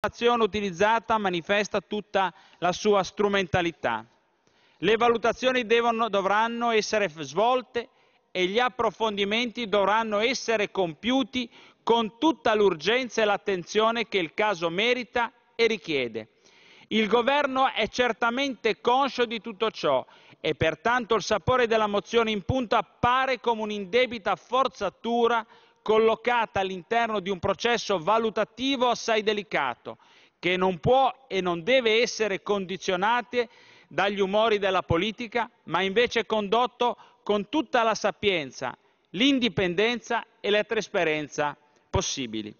L'azione utilizzata manifesta tutta la sua strumentalità. Le valutazioni devono, dovranno essere svolte e gli approfondimenti dovranno essere compiuti con tutta l'urgenza e l'attenzione che il caso merita e richiede. Il Governo è certamente conscio di tutto ciò e pertanto il sapore della mozione in punto appare come un'indebita forzatura collocata all'interno di un processo valutativo assai delicato, che non può e non deve essere condizionato dagli umori della politica, ma invece condotto con tutta la sapienza, l'indipendenza e la trasparenza possibili.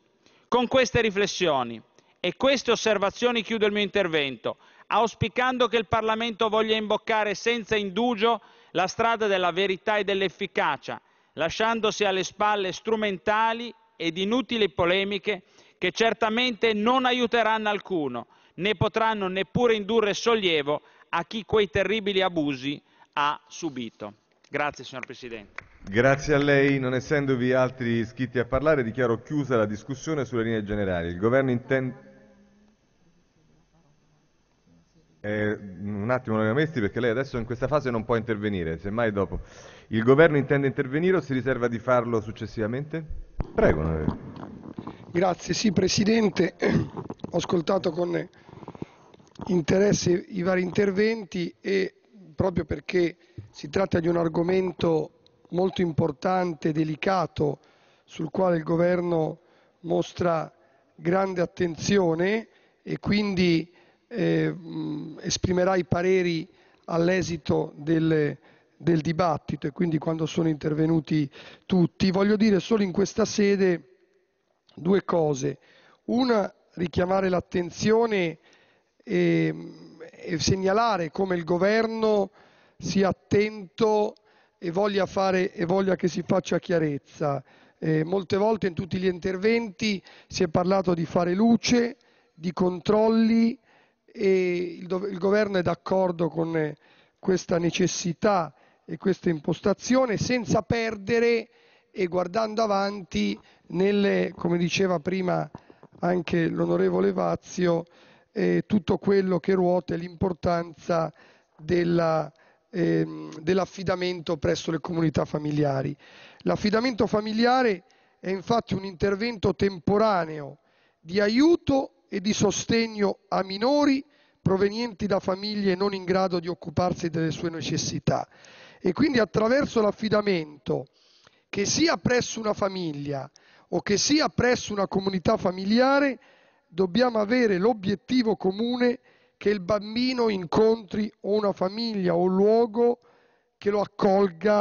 Con queste riflessioni e queste osservazioni chiudo il mio intervento, auspicando che il Parlamento voglia imboccare senza indugio la strada della verità e dell'efficacia, lasciandosi alle spalle strumentali ed inutili polemiche che certamente non aiuteranno alcuno, né potranno neppure indurre sollievo a chi quei terribili abusi ha subito. Grazie, signor Presidente. Grazie a lei. Non essendovi altri iscritti a parlare, dichiaro chiusa la discussione sulle linee generali. Il governo intende... Eh, un attimo Lorena Mesti perché lei adesso in questa fase non può intervenire, semmai dopo. Il governo intende intervenire o si riserva di farlo successivamente? Prego. Grazie, sì Presidente, ho ascoltato con interesse i vari interventi e proprio perché si tratta di un argomento molto importante, delicato, sul quale il governo mostra grande attenzione e quindi esprimerà i pareri all'esito del, del dibattito e quindi quando sono intervenuti tutti. Voglio dire solo in questa sede due cose. Una, richiamare l'attenzione e, e, segnalare come il governo sia attento e voglia, fare, e voglia che si faccia chiarezza. Eh, molte volte in tutti gli interventi si è parlato di fare luce, di controlli, e il, il governo è d'accordo con questa necessità e questa impostazione senza perdere e guardando avanti nelle, come diceva prima anche l'onorevole Vazio, eh, tutto quello che ruota l'importanza della, ehm, dell'affidamento presso le comunità familiari. L'affidamento familiare è infatti un intervento temporaneo di aiuto e di sostegno a minori provenienti da famiglie non in grado di occuparsi delle sue necessità. E quindi attraverso l'affidamento, che sia presso una famiglia o che sia presso una comunità familiare, dobbiamo avere l'obiettivo comune che il bambino incontri una famiglia o un luogo che lo accolga